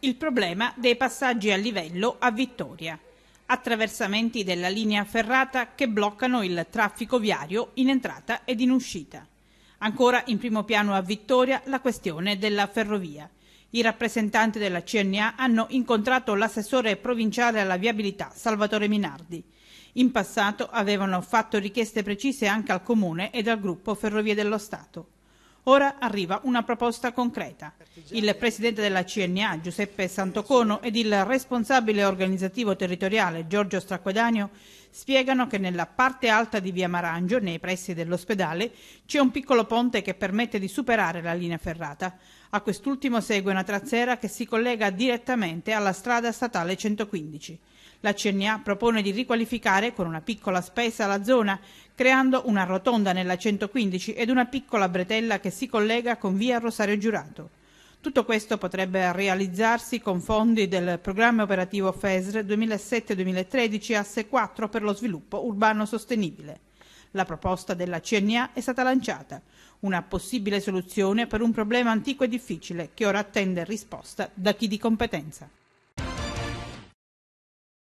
il problema dei passaggi a livello a Vittoria, attraversamenti della linea ferrata che bloccano il traffico viario in entrata ed in uscita. Ancora in primo piano a Vittoria la questione della ferrovia. I rappresentanti della CNA hanno incontrato l'assessore provinciale alla viabilità Salvatore Minardi. In passato avevano fatto richieste precise anche al Comune ed al gruppo Ferrovie dello Stato. Ora arriva una proposta concreta. Il presidente della CNA, Giuseppe Santocono, ed il responsabile organizzativo territoriale, Giorgio Stracquadanio, spiegano che nella parte alta di via Marangio, nei pressi dell'ospedale, c'è un piccolo ponte che permette di superare la linea ferrata. A quest'ultimo segue una trazzera che si collega direttamente alla strada statale 115. La CNA propone di riqualificare con una piccola spesa la zona, creando una rotonda nella 115 ed una piccola bretella che si collega con via Rosario Giurato. Tutto questo potrebbe realizzarsi con fondi del programma operativo FESR 2007-2013 asse 4 per lo sviluppo urbano sostenibile. La proposta della CNA è stata lanciata, una possibile soluzione per un problema antico e difficile che ora attende risposta da chi di competenza.